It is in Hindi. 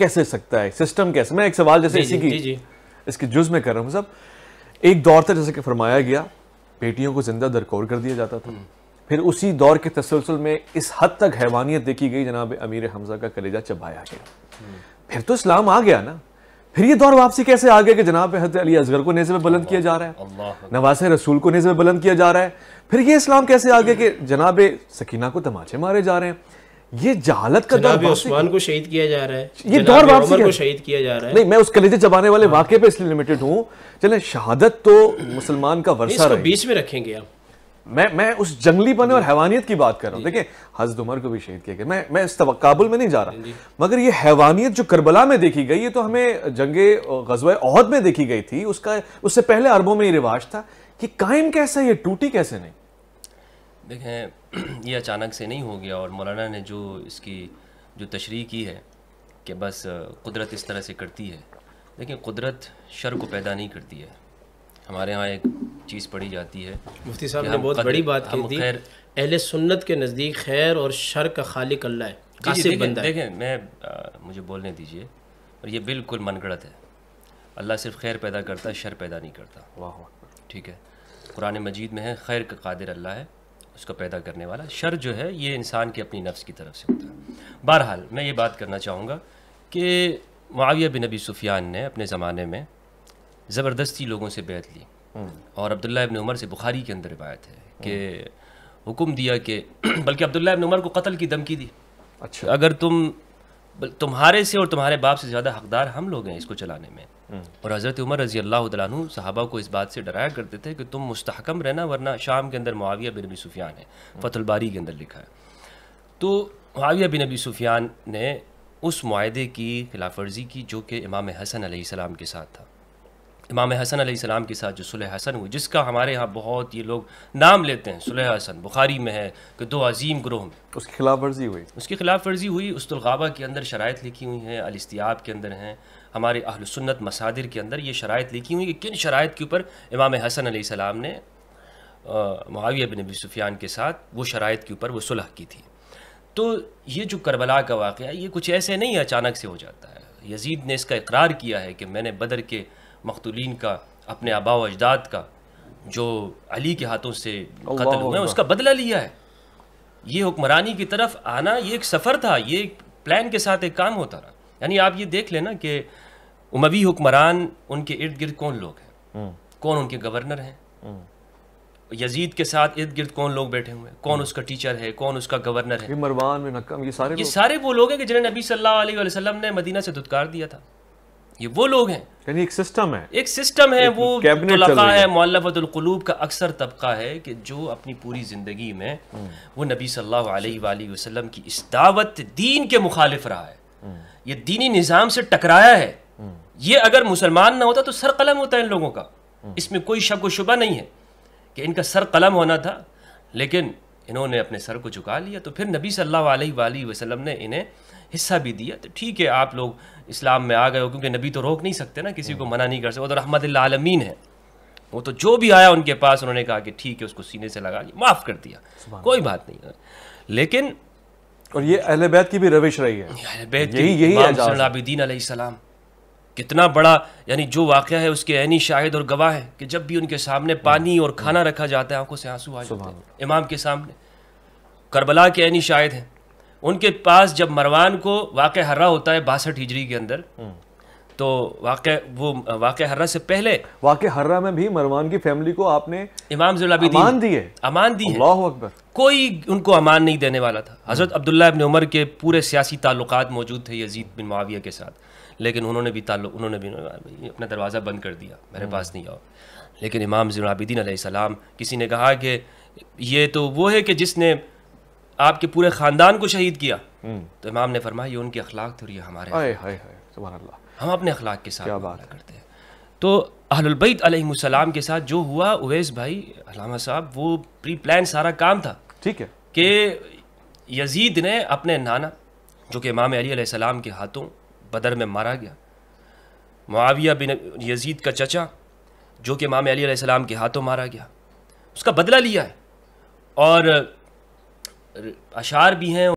कैसे सकता है सिस्टम कैसे मैं एक सवाल जैसे इसी की इसके जुज में कर रहा हूँ सब एक दौर था जैसे कि फरमाया गया बेटियों को जिंदा दरकोर कर दिया जाता था हम्म। फिर उसी दौर के तसलसल में इस हद तक हैवानियत देखी गई जनाब अमीर हमजा का कलेजा चबाया गया हम्म। फिर तो इस्लाम आ गया ना फिर ये दौर वापसी कैसे आ गया कि जनाब हजरत अली असगर को नेज़ बुलंद किया जा रहा है नवाज रसूल को नेज़ बुलंद किया जा रहा है फिर ये इस्लाम कैसे आ गया कि जनाब सकीना को तमाचे मारे जा रहे हैं ये जालत का दौर उस्मान को शहीद किया जा रहा है ये दौर को शहीद किया जा रहा है नहीं मैं उस कलेजे चबाने वाले हाँ। वाक्य पे इसलिए लिमिटेड हूँ चले शहादत तो मुसलमान का वर्षा रही बीच में रखेंगे आप मैं मैं उस जंगली जंगलीपन और हैवानियत की बात कर रहा हूँ देखिए हजद उमर को भी शहीद किया गया मैं मैं इस काबुल में नहीं जा रहा मगर ये हैवानियत जो करबला में देखी गई ये तो हमें जंगे गजवा अहद में देखी गई थी उसका उससे पहले अरबों में ये रिवाज था कि कायम कैसे ये टूटी कैसे नहीं देखें ये अचानक से नहीं हो गया और मौलाना ने जो इसकी जो तशरी की है कि बस कुदरत इस तरह से करती है लेकिन कुदरत शर को पैदा नहीं करती है हमारे यहाँ एक चीज़ पढ़ी जाती है मुफ्ती साहब ने बहुत बड़ी बात की खैर अहल सुन्नत के नज़दीक खैर और शर का खालिक अल्लाह है देखें, मैं आ, मुझे बोलने दीजिए और ये बिल्कुल मनगढ़त है अल्लाह सिर्फ खैर पैदा करता है शर पैदा नहीं करता वाह ठीक है कुरान मजीद में है खैर का कादिर अल्लाह है उसको पैदा करने वाला शर जो है ये इंसान की अपनी नफ्स की तरफ से होता है बहरहाल मैं ये बात करना चाहूँगा कि माविया बिन नबी सुफियान ने अपने ज़माने में ज़बरदस्ती लोगों से बैत ली हम्म। और अब्दुल्ला इबन उमर से बुखारी के अंदर रिवायत है कि हुक्म दिया कि बल्कि अब्दुल्ला इबन उमर को कत्ल की धमकी दी अच्छा अगर तुम तुम्हारे से और तुम्हारे बाप से ज़्यादा हकदार हम लोग हैं इसको चलाने में हम्म। और हज़रत उमर रजी अल्लाह तु साहबा को इस बात से डराया करते थे कि तुम मुस्तकम रहना वरना शाम के अंदर मुआविया बिन अबी सुफियान है हम्म। फतुलबारी के अंदर लिखा है तो मुआविया बिन अबी सुफियान ने उस माहे की खिलाफवर्जी की जो कि इमाम हसन सलाम के साथ था इमाम हसन आसमाम के साथ जो सुलह हसन हुई जिसका हमारे यहाँ बहुत ये लोग नाम लेते हैं सुलह हसन बुखारी में है कि दो अजीम ग्रोह में उसकी खिलाफ वर्जी हुई उसकी खिलाफ वर्जी हुई उसबा के अंदर शरात लिखी हुई हैं अलस्तियाब के अंदर हैं हमारे अहलसन्नत मसादिर के अंदर ये शरात लिखी हुई कि किन शरात के ऊपर इमाम हसन सलाम ने माविया बिन नबी सुफियान के साथ वो शरात के ऊपर वो सुलह की थी तो ये जो करबला का वाक़ ये कुछ ऐसे नहीं अचानक से हो जाता है यजीद ने इसका इकरार किया है कि मैंने बदर के मखतूलिन का अपने आबा अजदाद का जो अली के हाथों से कत्ल हुए हैं उसका बदला लिया है ये हुक्मरानी की तरफ आना ये एक सफ़र था ये एक प्लान के साथ एक काम होता रहा यानी आप ये देख लेना कि उमवी हुक्मरान उनके इर्द गिर्द कौन लोग हैं हम्म। कौन उनके गवर्नर हैं हम्म। यजीद के साथ इर्द गिर्द कौन लोग बैठे हुए हैं कौन हम्म। उसका टीचर है कौन उसका गवर्नर है ये सारे ये सारे वो लोग हैं कि जिन्हें नबी सल्लल्लाहु अलैहि वसल्लम ने मदीना से धुतकार दिया था ये वो लोग हैं यानी एक सिस्टम है एक सिस्टम है एक वो तलका है मौलफतुलकलूब का अक्सर तबका है कि जो अपनी पूरी ज़िंदगी में हम्म। वो नबी सल्लल्लाहु अलैहि वसल्लम की इस दावत दीन के मुखालिफ रहा है हम्म। ये दीनी निज़ाम से टकराया है हम्म। ये अगर मुसलमान ना होता तो सर कलम होता है इन लोगों का इसमें कोई शक व शुबा नहीं है कि इनका सर कलम होना था लेकिन इन्होंने अपने सर को झुका लिया तो फिर नबी सल्लल्लाहु अलैहि वसल्लम ने इन्हें हिस्सा भी दिया तो ठीक है आप लोग इस्लाम में आ गए हो क्योंकि नबी तो रोक नहीं सकते ना किसी को मना नहीं कर सकते तो रहमत आलमीन है वो तो जो भी आया उनके पास उन्होंने कहा कि ठीक है उसको सीने से लगा के माफ़ कर दिया कोई बात नहीं लेकिन और ये अहल बैत की भी रविश रही है यही यही आबिदीन सलाम कितना बड़ा यानी जो वाक़ है उसके ऐनी शाहिद और गवाह है कि जब भी उनके सामने पानी और खाना रखा जाता है आंखों से आंसू आ जाते हैं इमाम के सामने करबला के ऐनी शाहिद हैं उनके पास जब मरवान को वाक़ हर्रा होता है बासठ हिजरी के अंदर हम्म। तो वाक़ वो वाक़ हर्रा से पहले वाक़ हर्रा में भी मरवान की फैमिली को आपने इमाम अमान दिए अमान दी अकबर कोई उनको अमान नहीं देने वाला था हम्म। हज़रत अब्दुल्ला इबन उमर के पूरे सियासी ताल्लुक मौजूद थे यजीद बिन माविया के साथ लेकिन उन्होंने भी ताल्लुक उन्होंने भी अपना दरवाज़ा बंद कर दिया मेरे हम्म। पास नहीं आओ लेकिन इमाम जुलाबिदीन सलाम किसी ने कहा कि ये तो वो है कि जिसने आपके पूरे ख़ानदान को शहीद किया हम्म। तो इमाम ने फरमाया ये उनके अखलाक थे और ये हमारे आए, आए, आए, हम अपने अखलाक के साथ बात करते हैं तो अहलबैत के साथ जो हुआ उवैस भाई अलामा साहब वो प्री प्लान सारा काम था ठीक है कि यजीद ने अपने नाना जो कि इमाम अली सलाम के हाथों बदर में मारा गया मुआविया बिन यजीद का चचा जो कि इमाम अली सलाम के हाथों मारा गया उसका बदला लिया है और अशार भी हैं